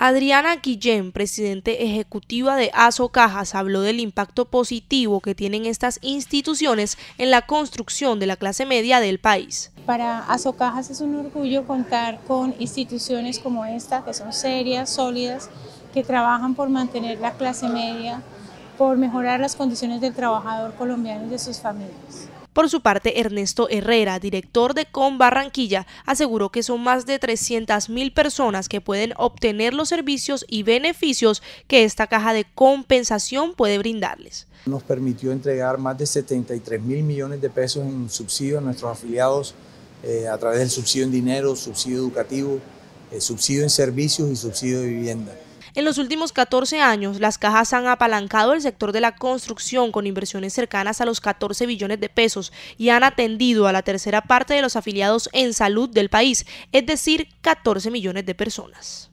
Adriana Guillén, presidente ejecutiva de ASO habló del impacto positivo que tienen estas instituciones en la construcción de la clase media del país. Para Asocajas es un orgullo contar con instituciones como esta, que son serias, sólidas, que trabajan por mantener la clase media, por mejorar las condiciones del trabajador colombiano y de sus familias. Por su parte, Ernesto Herrera, director de Con Barranquilla, aseguró que son más de 300.000 personas que pueden obtener los servicios y beneficios que esta caja de compensación puede brindarles. Nos permitió entregar más de 73 mil millones de pesos en subsidios a nuestros afiliados eh, a través del subsidio en dinero, subsidio educativo, eh, subsidio en servicios y subsidio de vivienda. En los últimos 14 años, las cajas han apalancado el sector de la construcción con inversiones cercanas a los 14 billones de pesos y han atendido a la tercera parte de los afiliados en salud del país, es decir, 14 millones de personas.